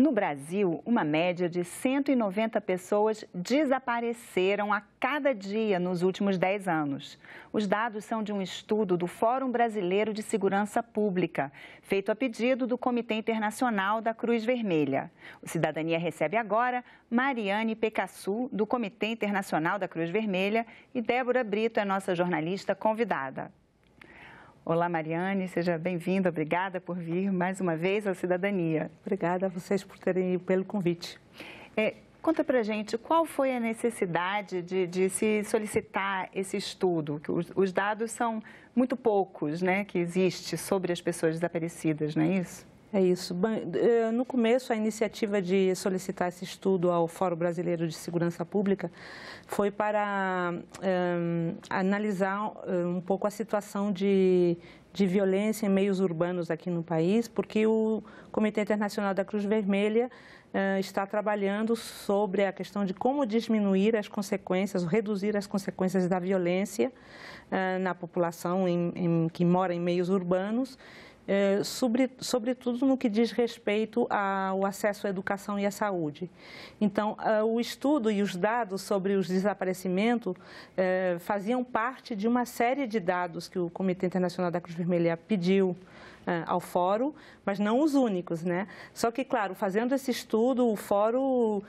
No Brasil, uma média de 190 pessoas desapareceram a cada dia nos últimos 10 anos. Os dados são de um estudo do Fórum Brasileiro de Segurança Pública, feito a pedido do Comitê Internacional da Cruz Vermelha. O Cidadania recebe agora Mariane Pecassu, do Comitê Internacional da Cruz Vermelha, e Débora Brito é nossa jornalista convidada. Olá, Mariane, seja bem-vinda. Obrigada por vir mais uma vez à Cidadania. Obrigada a vocês por terem pelo convite. É, conta pra gente qual foi a necessidade de, de se solicitar esse estudo, que os, os dados são muito poucos, né, que existe sobre as pessoas desaparecidas, não é isso? É isso. Eh, no começo, a iniciativa de solicitar esse estudo ao Fórum Brasileiro de Segurança Pública foi para um, eh, analisar eh, um pouco a situação de, de violência em meios urbanos aqui no país, porque o Comitê Internacional da Cruz Vermelha uh, está trabalhando sobre a questão de como diminuir as consequências, reduzir as consequências da violência uh, na população em, em, que mora em meios urbanos é, sobre, sobretudo no que diz respeito ao acesso à educação e à saúde. Então, é, o estudo e os dados sobre os desaparecimentos é, faziam parte de uma série de dados que o Comitê Internacional da Cruz Vermelha pediu ao fórum, mas não os únicos, né? Só que, claro, fazendo esse estudo, o fórum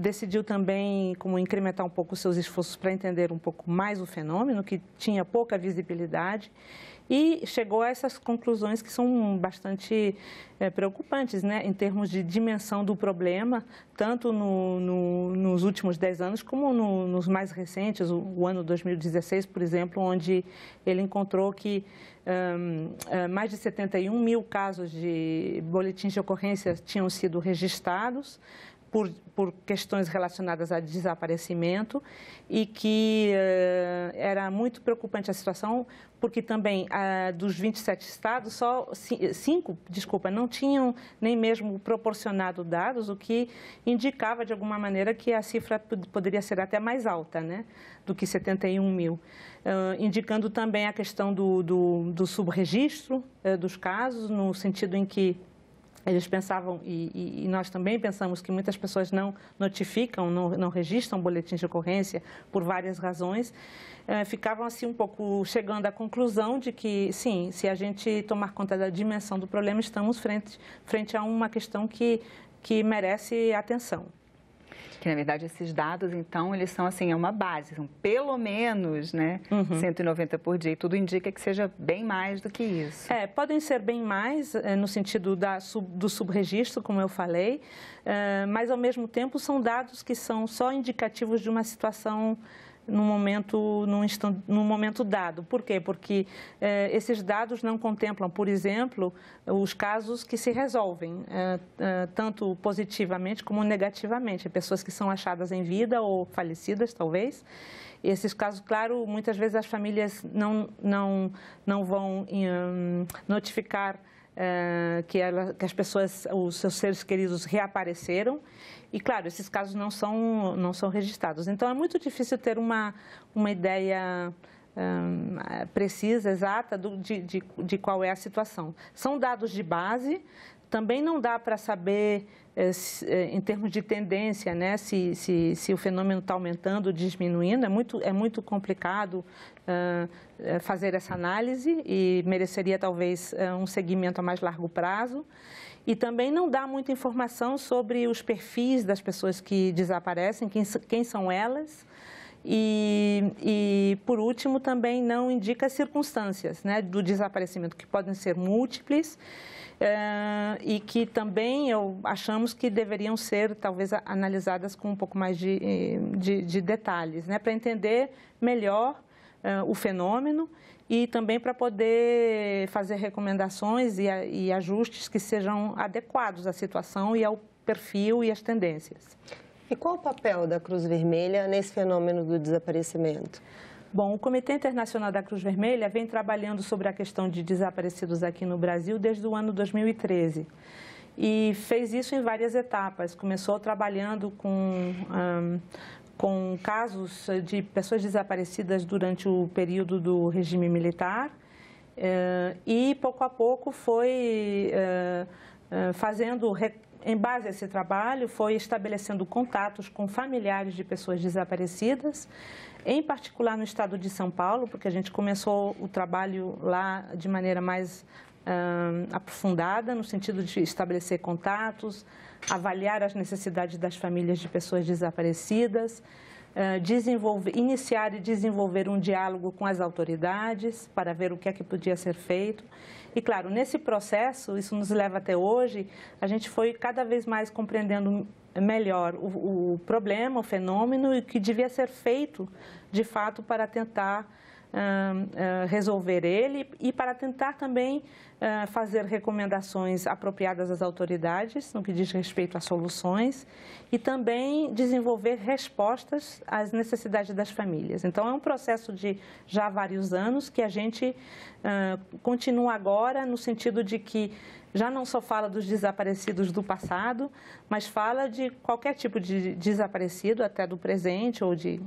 decidiu também como incrementar um pouco os seus esforços para entender um pouco mais o fenômeno, que tinha pouca visibilidade e chegou a essas conclusões que são bastante é, preocupantes, né, em termos de dimensão do problema, tanto no, no, nos últimos 10 anos como no, nos mais recentes, o, o, ano 2016, por exemplo, onde ele encontrou que um, eh, mais de 71 mil casos de boletins de ocorrência tinham sido registrados, por, por questões relacionadas a desaparecimento e que uh, era muito preocupante a situação, porque também uh, dos 27 estados, só cinco, desculpa, não tinham nem mesmo proporcionado dados, o que indicava de alguma maneira que a cifra poderia ser até mais alta, né, do que 71 mil. Uh, indicando também a questão do, do, do subregistro eh, dos casos, no sentido em que eles pensavam, e, e, nós também pensamos, que muitas pessoas não notificam, não, não registram boletins de ocorrência por várias razões, eh, ficavam assim um pouco chegando à conclusão de que, sim, se a gente tomar conta da dimensão do problema, estamos frente, frente a uma questão que, que merece atenção. Que na verdade esses dados, então, eles são assim, é uma base, são pelo menos, né, uhum. 190 por dia. E tudo indica que seja bem mais do que isso. É, podem ser bem mais, é, no sentido da, sub, do subregistro, como eu falei, é, mas ao mesmo tempo são dados que são só indicativos de uma situação num momento, num, instante, num momento dado. Por quê? Porque eh, esses dados não contemplam, por exemplo, os casos que se resolvem, eh, eh, tanto positivamente como negativamente. Pessoas que são achadas em vida ou falecidas, talvez. E esses casos, claro, muitas vezes as famílias não, não, não vão notificar eh, que, ela, que, as pessoas, os seus seres queridos reapareceram. E, claro, esses casos não são, não são registrados. Então, é muito difícil ter uma, uma ideia eh, precisa, exata, do, de, de, de, qual é a situação. São dados de base, também não dá para saber, eh, eh, em termos de tendência, né, se, se, se o fenômeno está aumentando ou diminuindo. É muito, é muito complicado ah, eh, fazer essa análise e mereceria talvez um segmento a mais largo prazo. E também não dá muita informação sobre os perfis das pessoas que desaparecem, quem, quem são elas. E, e, por último, também não indica circunstâncias né, do desaparecimento, que podem ser múltiplas e que também eu, achamos que deveriam ser, talvez, analisadas com um pouco mais de, eh, de, de detalhes, né, para entender melhor ah, o fenômeno e também para poder fazer recomendações e, e, ajustes que sejam adequados à situação e ao perfil e às tendências. E qual o papel da Cruz Vermelha nesse fenômeno do desaparecimento? Bom, o Comitê Internacional da Cruz Vermelha vem trabalhando sobre a questão de desaparecidos aqui no Brasil desde o ano 2013 e fez isso em várias etapas. Começou trabalhando com, um, com casos de pessoas desaparecidas durante o período do regime militar eh, e pouco a pouco foi eh, eh, fazendo em base a esse trabalho, foi estabelecendo contatos com familiares de pessoas desaparecidas, em particular no estado de São Paulo, porque a gente começou o trabalho lá de maneira mais aprofundada, no sentido de estabelecer contatos, avaliar as necessidades das famílias de pessoas desaparecidas eh, desenvolver, iniciar e desenvolver um diálogo com as autoridades para ver o que é que podia ser feito. E claro, nesse processo, isso nos leva até hoje, a gente foi cada vez mais compreendendo melhor o, o problema, o fenômeno e o que devia ser feito de fato para tentar eh, resolver ele e para tentar também eh, fazer recomendações apropriadas às autoridades no que diz respeito a soluções e também desenvolver respostas às necessidades das famílias. Então, é um processo de já vários anos que a gente uh, continua agora no sentido de que já não só fala dos desaparecidos do passado, mas fala de qualquer tipo de desaparecido, até do presente ou de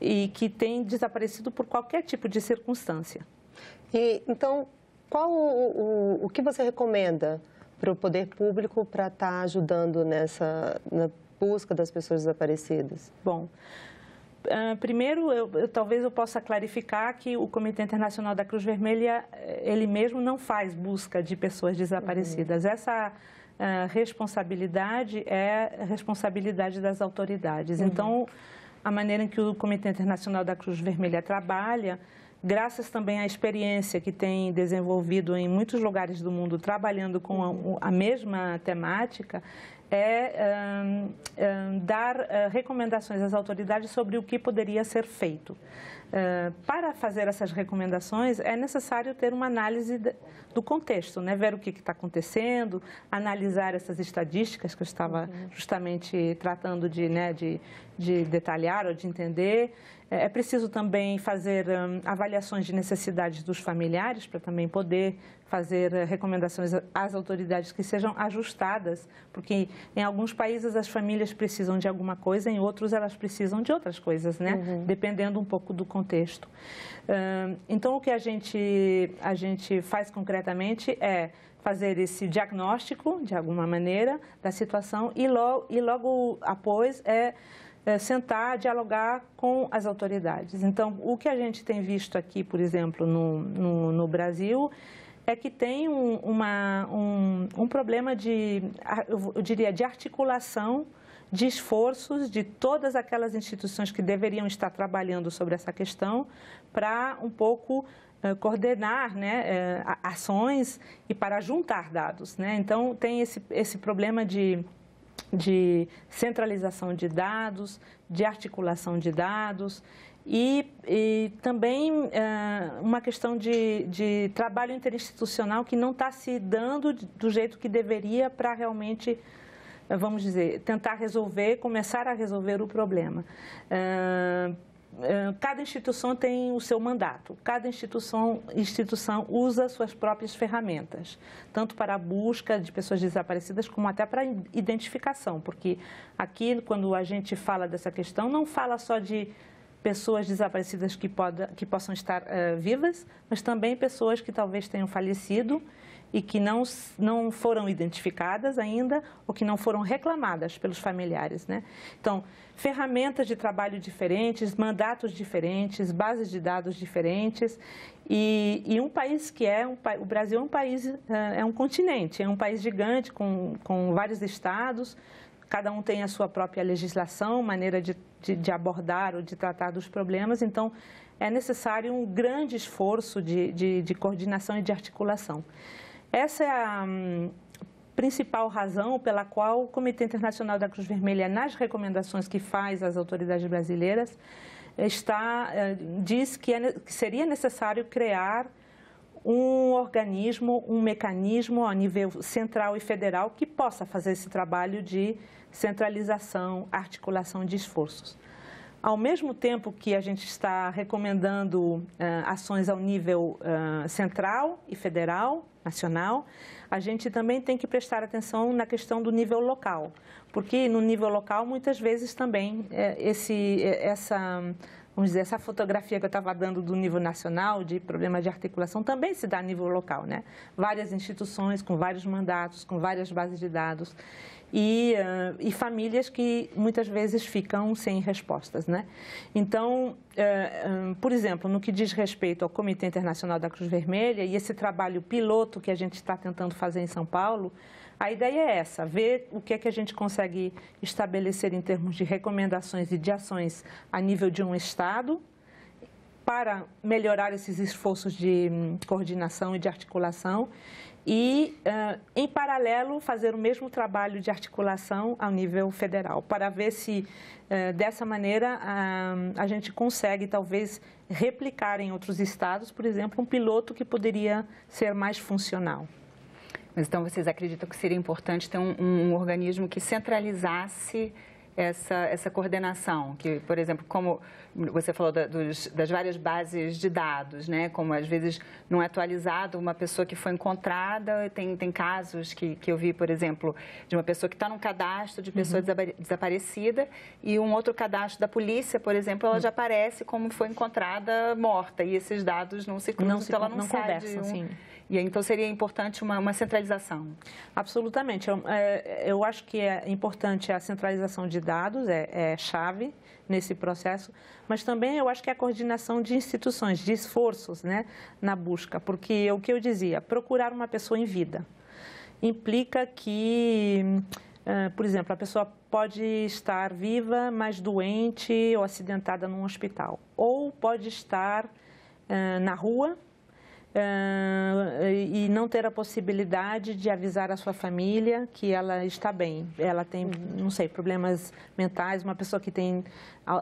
e que tem desaparecido por qualquer tipo de circunstância. E então qual o, o, o que você recomenda para o poder público para estar tá ajudando nessa na busca das pessoas desaparecidas? Bom, Uh, primeiro, eu, eu, talvez eu possa clarificar que o Comitê Internacional da Cruz Vermelha, eh, ele mesmo não faz busca de pessoas desaparecidas. Uhum. Essa eh, responsabilidade é responsabilidade das autoridades. Uhum. Então, a maneira em que o Comitê Internacional da Cruz Vermelha trabalha graças também à experiência que tem desenvolvido em muitos lugares do mundo trabalhando com a, a mesma temática, é um, um, dar uh, recomendações às autoridades sobre o que poderia ser feito. Uh, para fazer essas recomendações, é necessário ter uma análise de, do contexto, né? ver o que está acontecendo, analisar essas estadísticas que eu estava uhum. justamente tratando de, né, de, de detalhar ou de entender, é, é preciso também fazer hum, avaliações de necessidades dos familiares para também poder fazer eh, recomendações às autoridades que sejam ajustadas, porque em alguns países as famílias precisam de alguma coisa, em outros elas precisam de outras coisas, né? Uhum. Dependendo um pouco do contexto. Hum, então, o que a gente, a gente faz concretamente é fazer esse diagnóstico, de alguma maneira, da situação e logo, e logo após é eh, sentar, dialogar com as autoridades. Então, o que a gente tem visto aqui, por exemplo, no, no, no Brasil, é que tem um, uma, um, um problema de, eu diria, de articulação de esforços de todas aquelas instituições que deveriam estar trabalhando sobre essa questão para um pouco eh, coordenar né, eh, ações e para juntar dados. Né? Então, tem esse, esse problema de de centralização de dados, de articulação de dados e, e também eh, uma questão de, de, trabalho interinstitucional que não está se dando do jeito que deveria para realmente, eh, vamos dizer, tentar resolver, começar a resolver o problema. Eh, eh, cada instituição tem o seu mandato, cada instituição, instituição usa suas próprias ferramentas, tanto para a busca de pessoas desaparecidas como até para a identificação, porque aqui, quando a gente fala dessa questão, não fala só de pessoas desaparecidas que, poda, que possam estar uh, vivas, mas também pessoas que talvez tenham falecido e que não, não foram identificadas ainda ou que não foram reclamadas pelos familiares. Né? Então, ferramentas de trabalho diferentes, mandatos diferentes, bases de dados diferentes e, e um país que é, um, o Brasil é um país, é, é um continente, é um país gigante com, com vários estados, cada um tem a sua própria legislação, maneira de, de, de, abordar ou de tratar dos problemas, então é necessário um grande esforço de, de coordenação e de articulação. Essa é a hum, principal razão pela qual o Comitê Internacional da Cruz Vermelha, nas recomendações que faz às autoridades brasileiras, está, eh, diz que, é, que seria necessário criar um organismo, um mecanismo a nível central e federal que possa fazer esse trabalho de centralização, articulação de esforços ao mesmo tempo que a gente está recomendando eh, ações ao nível eh, central e federal, nacional, a gente também tem que prestar atenção na questão do nível local, porque no nível local muitas vezes também eh, esse, essa vamos dizer, essa fotografia que eu estava dando do nível nacional de problemas de articulação também se dá a nível local, né? Várias instituições com vários mandatos, com várias bases de dados e, uh, e famílias que muitas vezes ficam sem respostas, né? Então, uh, ah, um, ah, por exemplo, no que diz respeito ao Comitê Internacional da Cruz Vermelha e esse trabalho piloto que a gente está tentando fazer em São Paulo, a ideia é essa, ver o que é que a gente consegue estabelecer em termos de recomendações e de ações a nível de um Estado para melhorar esses esforços de hum, coordenação e de articulação e, em paralelo, fazer o mesmo trabalho de articulação ao nível federal, para ver se, dessa maneira, a gente consegue, talvez, replicar em outros estados, por exemplo, um piloto que poderia ser mais funcional. Mas então vocês acreditam que seria importante ter um, um, um organismo que centralizasse essa, essa coordenação, que, por exemplo, como você falou da, dos, das várias bases de dados, né? como às vezes não é atualizado uma pessoa que foi encontrada, tem, tem casos que, que eu vi, por exemplo, de uma pessoa que está num cadastro de uhum. pessoa uhum. desaparecida e um outro cadastro da polícia, por exemplo, ela uhum. já aparece como foi encontrada morta e esses dados não se cruzam, não se, então ela não, não conversam, de um... Sim e então seria importante uma, uma centralização. Absolutamente. Eu, é, eu, acho que é importante a centralização de dados, é, é chave nesse processo, mas também eu acho que é a coordenação de instituições, de esforços né, na busca, porque o que eu dizia, procurar uma pessoa em vida implica que é, por exemplo, a pessoa pode estar viva, mas doente ou acidentada num hospital, ou pode estar é, na rua Uh, e não ter a possibilidade de avisar a sua família que ela está bem. Ela tem, não sei, problemas mentais. Uma pessoa que tem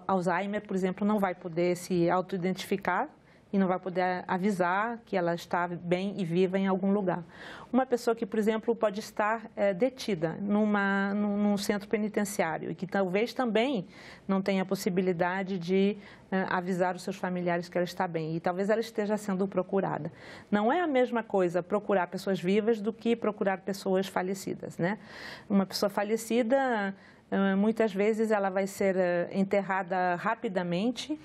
Alzheimer, por exemplo, não vai poder se auto identificar e não vai poder avisar que ela está bem e viva em algum lugar. Uma pessoa que, por exemplo, pode estar é, detida numa, num, num, centro penitenciário e que talvez também não tenha possibilidade de é, avisar os seus familiares que ela está bem e talvez ela esteja sendo procurada. Não é a mesma coisa procurar pessoas vivas do que procurar pessoas falecidas, né? Uma pessoa falecida, eh, muitas vezes, ela vai ser enterrada rapidamente.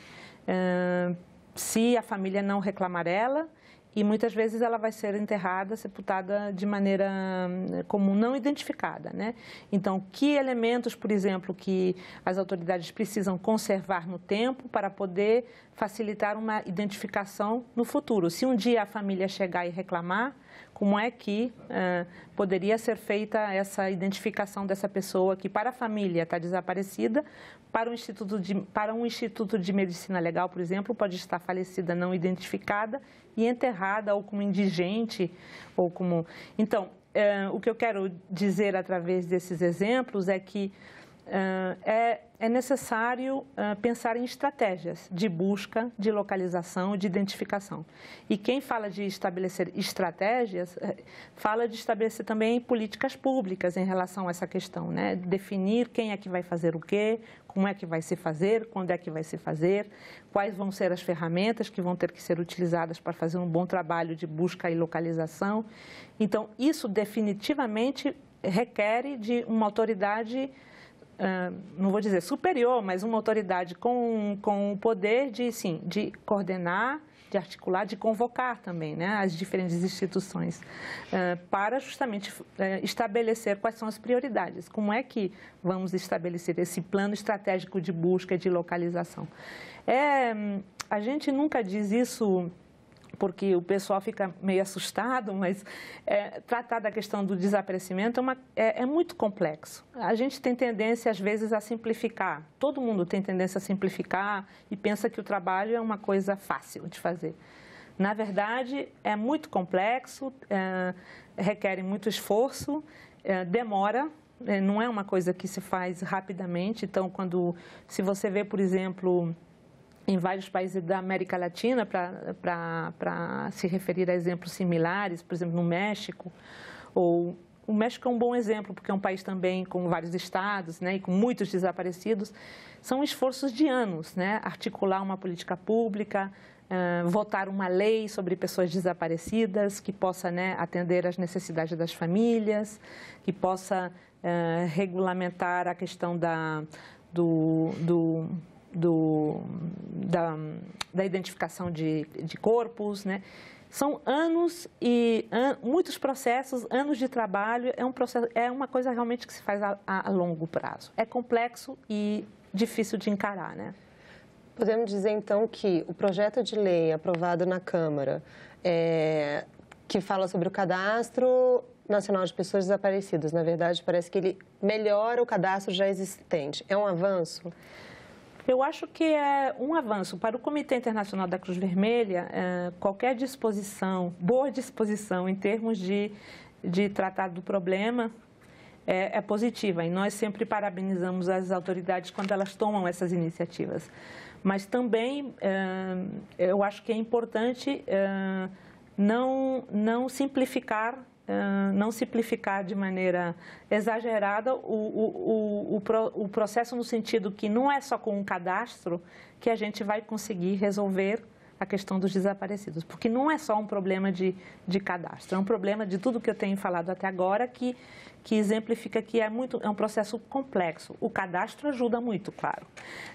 É, se a família não reclamar ela, e muitas vezes ela vai ser enterrada, sepultada de maneira hum, comum, não identificada, né? Então, que elementos, por exemplo, que as autoridades precisam conservar no tempo para poder facilitar uma identificação no futuro? Se um dia a família chegar e reclamar, como é que uh, poderia ser feita essa identificação dessa pessoa que para a família está desaparecida, para um instituto de, para um instituto de medicina legal, por exemplo, pode estar falecida não identificada e enterrada ou como indigente ou como então uh, o que eu quero dizer através desses exemplos é que ah, é, é necessário ah, pensar em estratégias de busca, de localização, de identificação. E quem fala de estabelecer estratégias, eh, fala de estabelecer também políticas públicas em relação a essa questão, né? Definir quem é que vai fazer o quê, como é que vai se fazer, quando é que vai se fazer, quais vão ser as ferramentas que vão ter que ser utilizadas para fazer um bom trabalho de busca e localização. Então, isso definitivamente requer de uma autoridade não vou dizer superior, mas uma autoridade com, com o poder de, sim, de coordenar, de articular, de convocar também né, as diferentes instituições para justamente estabelecer quais são as prioridades, como é que vamos estabelecer esse plano estratégico de busca de localização. É, a gente nunca diz isso porque o pessoal fica meio assustado, mas é, tratar da questão do desaparecimento é, uma, é, é, muito complexo. A gente tem tendência, às vezes, a simplificar. Todo mundo tem tendência a simplificar e pensa que o trabalho é uma coisa fácil de fazer. Na verdade, é muito complexo, é, requer muito esforço, é, demora, é, não é uma coisa que se faz rapidamente. Então, quando, se você vê, por exemplo, em vários países da América Latina para se referir a exemplos similares, por exemplo, no México. Ou, o México é um bom exemplo, porque é um país também com vários estados né, e com muitos desaparecidos. São esforços de anos, né, articular uma política pública, votar uma lei sobre pessoas desaparecidas que possa né, atender às necessidades das famílias, que possa regulamentar a questão da, do, do do, da, da, identificação de, de corpos, né? São anos e an, muitos processos, anos de trabalho, é, um processo, é uma coisa realmente que se faz a, a longo prazo. É complexo e difícil de encarar, né? Podemos dizer, então, que o projeto de lei aprovado na Câmara, é, que fala sobre o cadastro nacional de pessoas desaparecidas, na verdade, parece que ele melhora o cadastro já existente. É um avanço? Eu acho que é um avanço. Para o Comitê Internacional da Cruz Vermelha, é, qualquer disposição, boa disposição em termos de, de tratar do problema, é, é, positiva e nós sempre parabenizamos as autoridades quando elas tomam essas iniciativas. Mas também é, eu acho que é importante é, não, não simplificar não simplificar de maneira exagerada o, o, o, o, processo no sentido que não é só com um cadastro que a gente vai conseguir resolver a questão dos desaparecidos, porque não é só um problema de, de cadastro, é um problema de tudo que eu tenho falado até agora que, que exemplifica que é, muito, é um processo complexo. O cadastro ajuda muito, claro,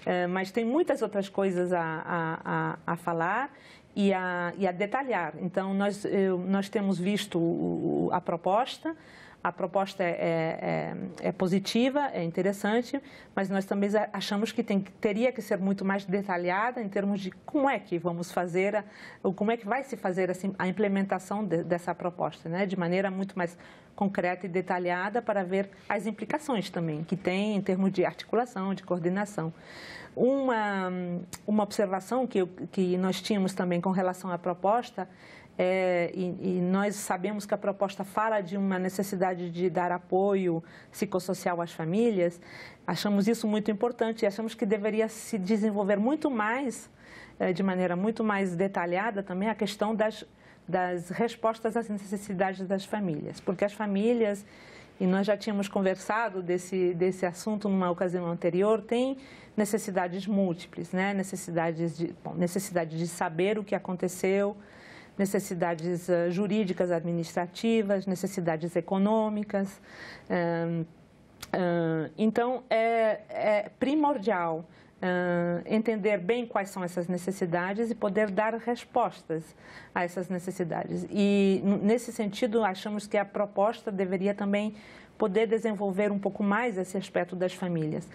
é, mas tem muitas outras coisas a, a, a, a falar e a, e a detalhar. Então, nós, eu, nós temos visto a proposta, a proposta é, é, é, é, positiva, é interessante, mas nós também achamos que tem, teria que ser muito mais detalhada em termos de como é que vamos fazer, ou como é que vai se fazer a, assim, a implementação de, dessa proposta, né? de maneira muito mais concreta e detalhada para ver as implicações também que tem em termos de articulação, de coordenação. Uma, uma observação que, que nós tínhamos também com relação à proposta é, e, e, nós sabemos que a proposta fala de uma necessidade de dar apoio psicossocial às famílias, achamos isso muito importante e achamos que deveria se desenvolver muito mais, é, de maneira muito mais detalhada também, a questão das, das respostas às necessidades das famílias, porque as famílias e nós já tínhamos conversado desse, desse assunto numa ocasião anterior, tem necessidades múltiplas, né? necessidades, de, bom, necessidade de saber o que aconteceu, necessidades eh, jurídicas administrativas, necessidades econômicas. Eh, eh, então, é, é primordial entender bem quais são essas necessidades e poder dar respostas a essas necessidades. E nesse sentido, achamos que a proposta deveria também poder desenvolver um pouco mais esse aspecto das famílias.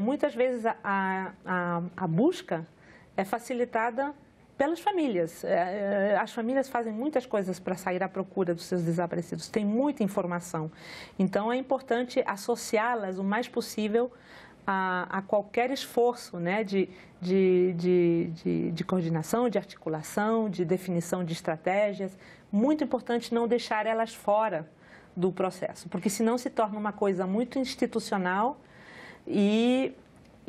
muitas vezes a, a, a busca é facilitada pelas famílias. É, é, as famílias fazem muitas coisas para sair à procura dos seus desaparecidos, tem muita informação. Então, é importante associá-las o mais possível a, a, qualquer esforço né, de, de, de, de, de coordenação, de articulação, de definição de estratégias. Muito importante não deixar elas fora do processo, porque senão se torna uma coisa muito institucional e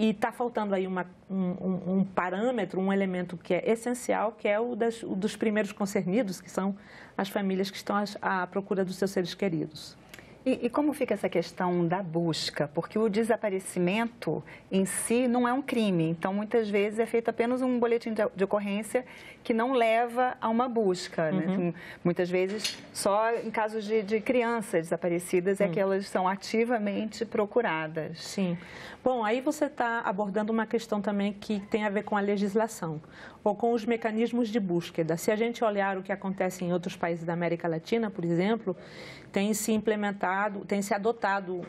e está faltando aí uma, um, um, parâmetro, um elemento que é essencial, que é o, das, o dos primeiros concernidos, que são as famílias que estão à procura dos seus seres queridos. E, e, como fica essa questão da busca? Porque o desaparecimento em si não é um crime, então muitas vezes é feito apenas um boletim de, de ocorrência que não leva a uma busca. Né? Uhum. Né? Então, muitas vezes só em casos de, de crianças desaparecidas é uhum. que elas são ativamente procuradas. Sim. Bom, aí você está abordando uma questão também que tem a ver com a legislação ou com os mecanismos de búsqueda. Se a gente olhar o que acontece em outros países da América Latina, por exemplo, tem se implementado, tem se adotado uh,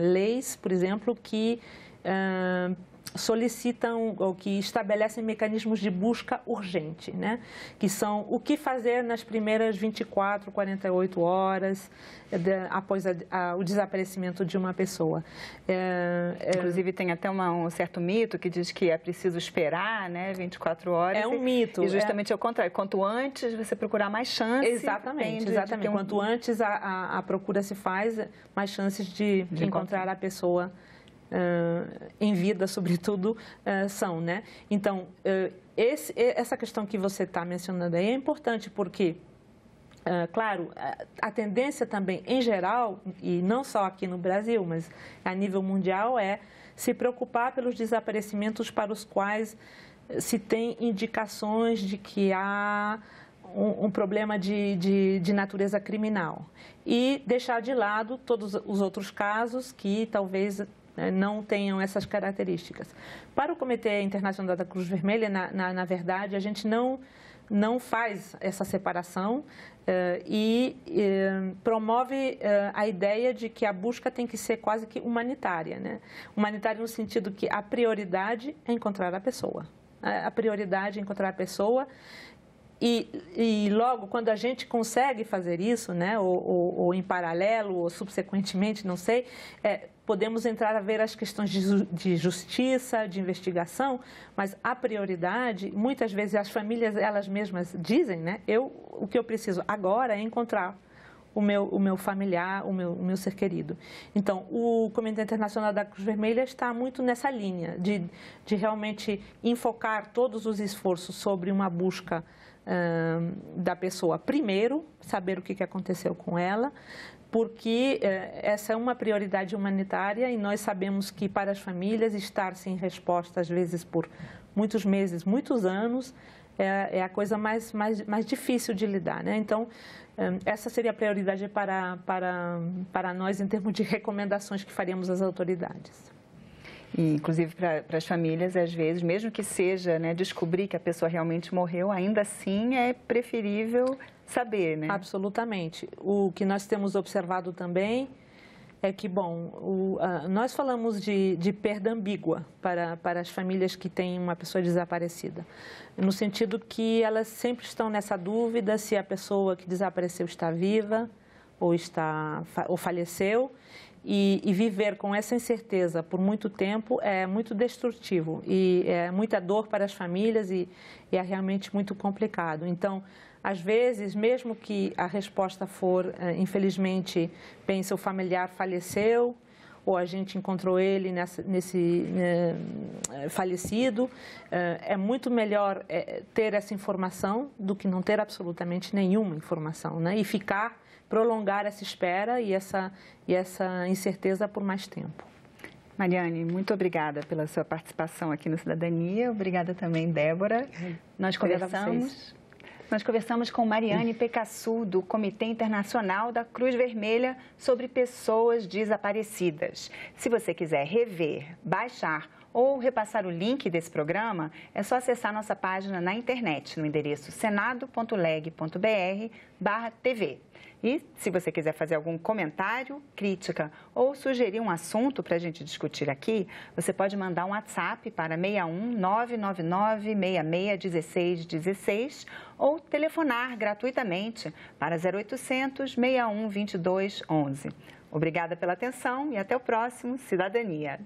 leis, por exemplo, que uh, solicitam ou que estabelecem mecanismos de busca urgente, né? que são o que fazer nas primeiras 24, 48 horas eh, de, após a, a, o desaparecimento de uma pessoa. É, é, Inclusive tem até uma, um certo mito que diz que é preciso esperar né, 24 horas. É um e, mito. E é. justamente é... o contrário, quanto antes você procurar mais chances. Exatamente, exatamente. um... Quanto antes a, a, procura se faz, mais chances de, de encontrar a pessoa uh, em vida, sobretudo, uh, são, né? Então, esse, essa questão que você está mencionando aí é importante porque claro, a tendência também em geral, e não só aqui no Brasil, mas a nível mundial, é se preocupar pelos desaparecimentos para os quais se tem indicações de que há um, um problema de, de, de, natureza criminal. E deixar de lado todos os outros casos que talvez né, não tenham essas características. Para o Comitê Internacional da Cruz Vermelha, na, na, na verdade, a gente não, não faz essa separação eh, e eh, promove eh, a ideia de que a busca tem que ser quase que humanitária. Né? Humanitária no sentido que a prioridade é encontrar a pessoa. Né? A prioridade é encontrar a pessoa e, e, logo, quando a gente consegue fazer isso, né, ou, ou, ou em paralelo, ou subsequentemente, não sei, é, podemos entrar a ver as questões de, justiça, de investigação, mas a prioridade, muitas vezes as famílias elas mesmas dizem, né? Eu, o que eu preciso agora é encontrar o meu, o meu familiar, o meu, o meu ser querido. Então, o Comitê Internacional da Cruz Vermelha está muito nessa linha de, de realmente enfocar todos os esforços sobre uma busca da pessoa primeiro, saber o que aconteceu com ela, porque eh, essa é uma prioridade humanitária e nós sabemos que para as famílias estar sem resposta, às vezes por muitos meses, muitos anos, é, é a coisa mais, mais, mais difícil de lidar. Né? Então, eh, essa seria a prioridade para, para, para nós em termos de recomendações que faríamos às autoridades. E, inclusive para as famílias, às vezes, mesmo que seja né, descobrir que a pessoa realmente morreu, ainda assim é preferível saber, né? Absolutamente. O que nós temos observado também é que, bom, o, a, nós falamos de, de perda ambígua para, para as famílias que têm uma pessoa desaparecida, no sentido que elas sempre estão nessa dúvida se a pessoa que desapareceu está viva ou, está, ou faleceu, e, e, viver com essa incerteza por muito tempo é muito destrutivo e é muita dor para as famílias e, e é realmente muito complicado. Então, às vezes, mesmo que a resposta for, eh, infelizmente, bem, seu familiar faleceu, ou a gente encontrou ele nessa, nesse né, falecido. Eh, é muito melhor eh, ter essa informação do que não ter absolutamente nenhuma informação né? e ficar prolongar essa espera e essa, e essa incerteza por mais tempo. Mariane, muito obrigada pela sua participação aqui no Cidadania. Obrigada também, Débora. Nós conversamos. Nós conversamos com Mariane Pecassu, do Comitê Internacional da Cruz Vermelha, sobre pessoas desaparecidas. Se você quiser rever, baixar ou repassar o link desse programa, é só acessar nossa página na internet, no endereço senado.leg.br barra TV. E se você quiser fazer algum comentário, crítica ou sugerir um assunto para a gente discutir aqui, você pode mandar um WhatsApp para 61 999 66 16 ou telefonar gratuitamente para 0800 61 22 11. Obrigada pela atenção e até o próximo Cidadania.